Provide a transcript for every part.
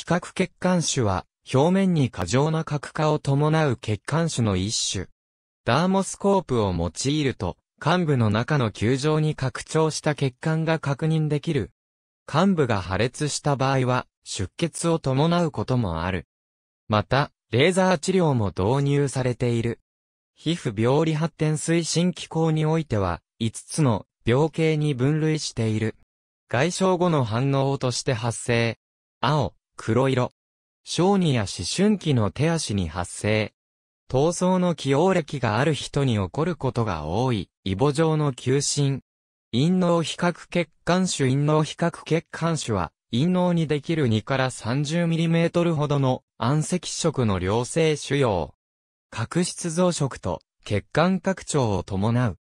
比較血管種は、表面に過剰な角化を伴う血管種の一種。ダーモスコープを用いると、患部の中の球状に拡張した血管が確認できる。患部が破裂した場合は、出血を伴うこともある。また、レーザー治療も導入されている。皮膚病理発展推進機構においては、5つの病形に分類している。外傷後の反応として発生。青、黒色。小児や思春期の手足に発生。闘争の起用歴がある人に起こることが多い、イボ状の急進。陰脳比較血管腫陰脳比較血管腫は、陰脳にできる2から 30mm ほどの暗赤色の良性腫瘍。角質増殖と血管拡張を伴う。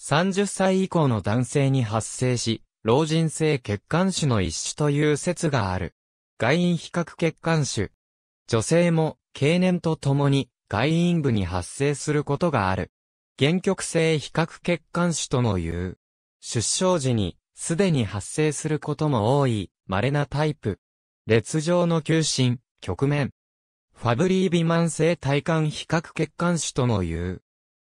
30歳以降の男性に発生し、老人性血管腫の一種という説がある。外因比較血管種。女性も、経年とともに、外因部に発生することがある。原曲性比較血管種とも言う。出生時に、すでに発生することも多い、稀なタイプ。列状の急進、局面。ファブリー美慢性体幹比較血管種とも言う。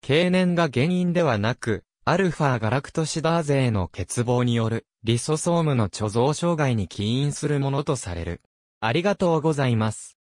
経年が原因ではなく、アルファガラクトシダーゼへの欠乏によるリソソームの貯蔵障害に起因するものとされる。ありがとうございます。